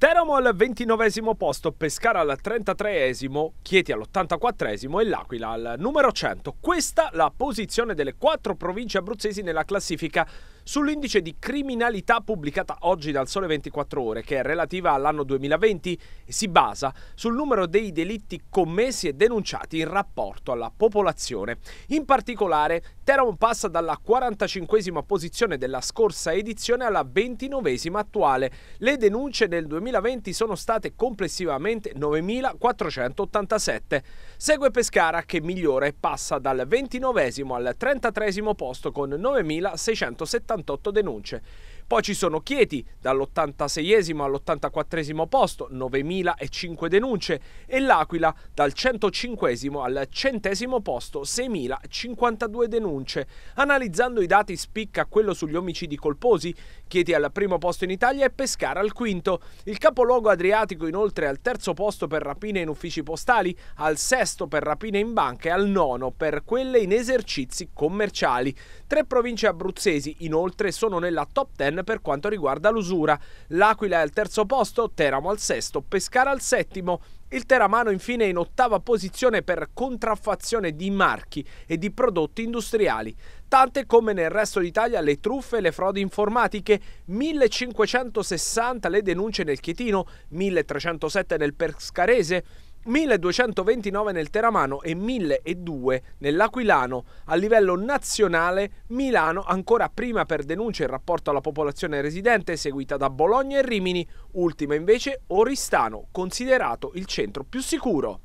Teramo al 29 posto, Pescara al 33 Chieti all'84 e L'Aquila al numero 100. Questa la posizione delle quattro province abruzzesi nella classifica Sull'indice di criminalità pubblicata oggi dal Sole 24 Ore, che è relativa all'anno 2020, si basa sul numero dei delitti commessi e denunciati in rapporto alla popolazione. In particolare, Teron passa dalla 45 esima posizione della scorsa edizione alla 29 esima attuale. Le denunce nel 2020 sono state complessivamente 9.487. Segue Pescara che migliora e passa dal 29 esimo al 33 esimo posto con 9.670. 68 denunce. Poi ci sono Chieti dall'86esimo all'84esimo posto, 9.005 denunce, e L'Aquila dal 105esimo al 100 posto, 6.052 denunce. Analizzando i dati spicca quello sugli omicidi colposi, Chieti al primo posto in Italia e Pescara al quinto. Il capoluogo adriatico inoltre al terzo posto per rapine in uffici postali, al sesto per rapine in banche e al nono per quelle in esercizi commerciali. Tre province abruzzesi inoltre sono nella top 10 per quanto riguarda l'usura. L'Aquila è al terzo posto, Teramo al sesto, Pescara al settimo, il Teramano infine in ottava posizione per contraffazione di marchi e di prodotti industriali. Tante come nel resto d'Italia le truffe e le frodi informatiche, 1560 le denunce nel Chietino, 1307 nel Pescarese, 1229 nel Teramano e 1002 nell'Aquilano. A livello nazionale, Milano ancora prima per denuncia in rapporto alla popolazione residente, seguita da Bologna e Rimini, ultima invece Oristano, considerato il centro più sicuro.